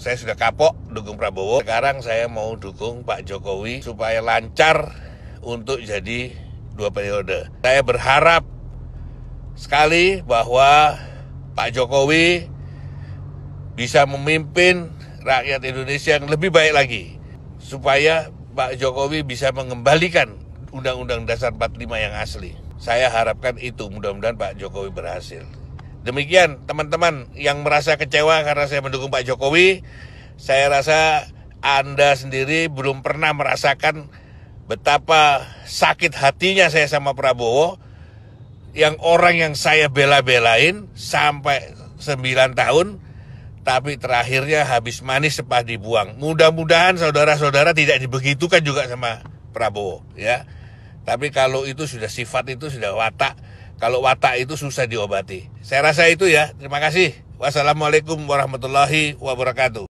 saya sudah kapok dukung Prabowo. Sekarang saya mau dukung Pak Jokowi supaya lancar untuk jadi dua periode. Saya berharap sekali bahwa Pak Jokowi bisa memimpin rakyat Indonesia yang lebih baik lagi supaya Pak Jokowi bisa mengembalikan Undang-Undang Dasar 45 yang asli. Saya harapkan itu mudah-mudahan Pak Jokowi berhasil. Demikian teman-teman yang merasa kecewa karena saya mendukung Pak Jokowi, saya rasa Anda sendiri belum pernah merasakan betapa sakit hatinya saya sama Prabowo yang orang yang saya bela-belain sampai 9 tahun tapi terakhirnya habis manis sepah dibuang. Mudah-mudahan saudara-saudara tidak dibegitukan juga sama Prabowo ya. Tapi kalau itu sudah sifat itu sudah watak kalau watak itu susah diobati. Saya rasa itu ya. Terima kasih. Wassalamualaikum warahmatullahi wabarakatuh.